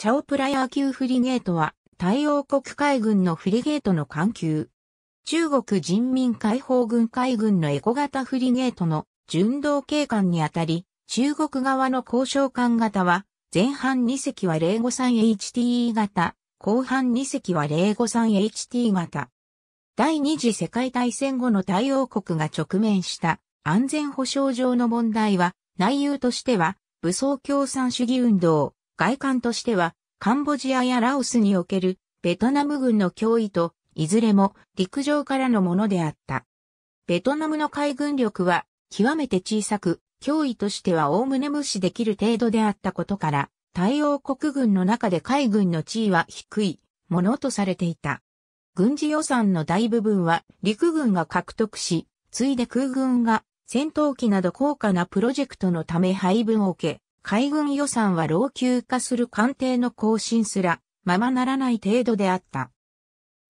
チャオプラヤー級フリゲートは、太陽国海軍のフリゲートの艦級。中国人民解放軍海軍のエコ型フリゲートの巡道警官にあたり、中国側の交渉艦型は、前半2隻は 053HTE 型、後半2隻は 053HT 型。第二次世界大戦後の太陽国が直面した安全保障上の問題は、内容としては、武装共産主義運動、外観としては、カンボジアやラオスにおけるベトナム軍の脅威と、いずれも陸上からのものであった。ベトナムの海軍力は極めて小さく、脅威としては概ね無視できる程度であったことから、対応国軍の中で海軍の地位は低いものとされていた。軍事予算の大部分は陸軍が獲得し、ついで空軍が戦闘機など高価なプロジェクトのため配分を受け、海軍予算は老朽化する艦艇の更新すらままならない程度であった。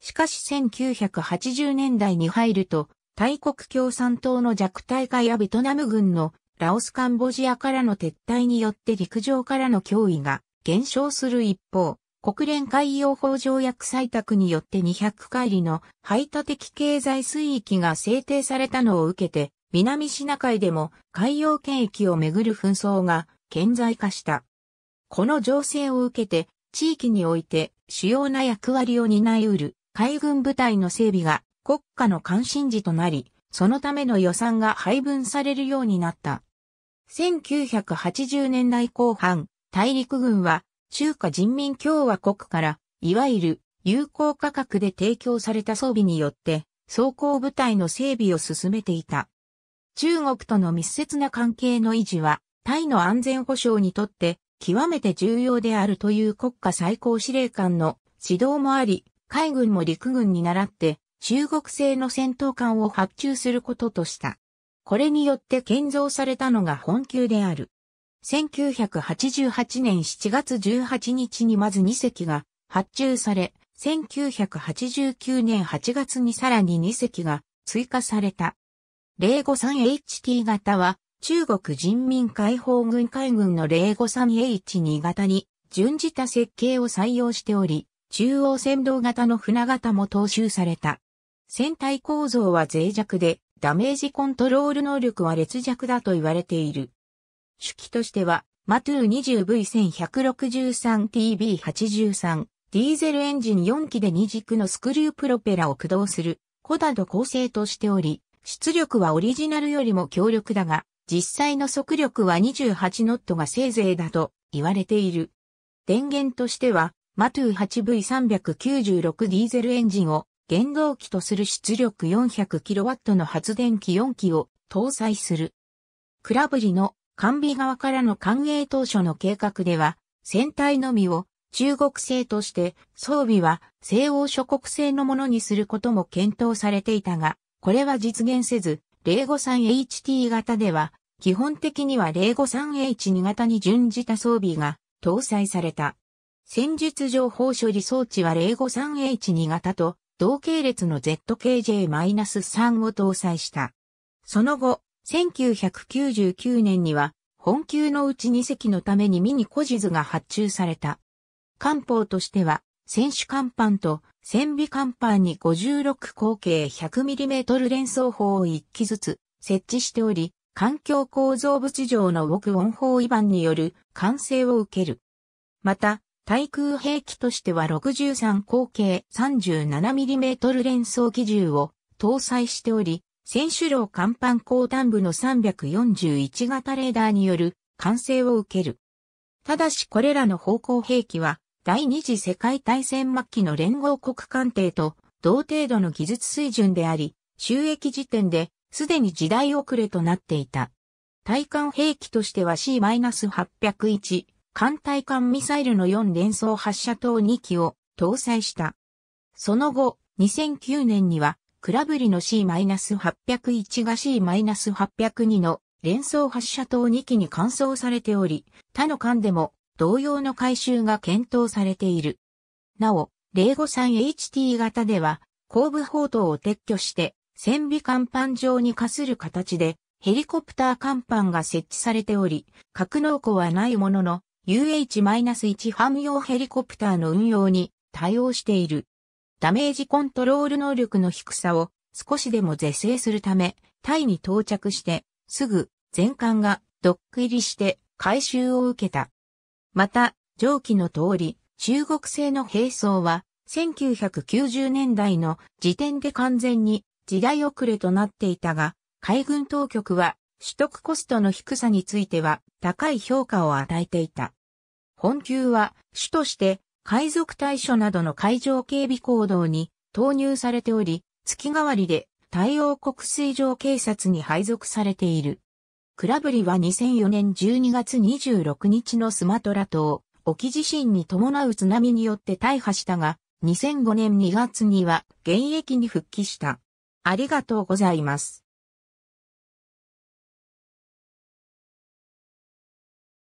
しかし1980年代に入ると、大国共産党の弱体化やベトナム軍のラオスカンボジアからの撤退によって陸上からの脅威が減少する一方、国連海洋法条約採択によって200海里の排他的経済水域が制定されたのを受けて、南シナ海でも海洋権益をめぐる紛争が顕在化した。この情勢を受けて、地域において主要な役割を担い得る海軍部隊の整備が国家の関心事となり、そのための予算が配分されるようになった。1980年代後半、大陸軍は中華人民共和国から、いわゆる有効価格で提供された装備によって、装甲部隊の整備を進めていた。中国との密接な関係の維持は、タイの安全保障にとって極めて重要であるという国家最高司令官の指導もあり、海軍も陸軍に倣って中国製の戦闘艦を発注することとした。これによって建造されたのが本級である。1988年7月18日にまず2隻が発注され、1989年8月にさらに2隻が追加された。053HT 型は中国人民解放軍海軍の 053H2 型に準じた設計を採用しており、中央船頭型の船型も踏襲された。船体構造は脆弱で、ダメージコントロール能力は劣弱だと言われている。主機としては、マトゥー 20V1163TB83、ディーゼルエンジン4機で2軸のスクリュープロペラを駆動する、コダド構成としており、出力はオリジナルよりも強力だが、実際の速力は28ノットがせいぜいだと言われている。電源としては、マトゥー 8V396 ディーゼルエンジンを原動機とする出力 400kW の発電機4機を搭載する。クラブリの完備側からの官営当初の計画では、船体のみを中国製として装備は西欧諸国製のものにすることも検討されていたが、これは実現せず、053HT 型では基本的には 053H2 型に準じた装備が搭載された。戦術情報処理装置は 053H2 型と同系列の ZKJ-3 を搭載した。その後、1999年には本級のうち2隻のためにミニコジズが発注された。艦砲としては、選手艦板と戦備艦板に56口径 100mm 連装砲を1機ずつ設置しており、環境構造物上のウォクウォ法違反による完成を受ける。また、対空兵器としては63口径 37mm 連装機銃を搭載しており、選手楼甲板後端部の341型レーダーによる完成を受ける。ただしこれらの方向兵器は第二次世界大戦末期の連合国艦艇と同程度の技術水準であり、収益時点ですでに時代遅れとなっていた。対艦兵器としては C-801、艦対艦ミサイルの4連装発射塔2機を搭載した。その後、2009年には、クラブリの C-801 が C-802 の連装発射塔2機に換装されており、他の艦でも同様の回収が検討されている。なお、053HT 型では、後部砲塔を撤去して船尾甲板上に化する形で、ヘリコプター甲板が設置されており、格納庫はないものの、UH-1 ハム用ヘリコプターの運用に対応している。ダメージコントロール能力の低さを少しでも是正するため、タイに到着して、すぐ全艦がドック入りして回収を受けた。また、上記の通り、中国製の兵装は1990年代の時点で完全に時代遅れとなっていたが、海軍当局は取得コストの低さについては高い評価を与えていた。本級は主として海賊対処などの海上警備行動に投入されており、月替わりで対応国水上警察に配属されている。クラブリは2004年12月26日のスマトラ島、沖地震に伴う津波によって大破したが、2005年2月には現役に復帰した。ありがとうございます。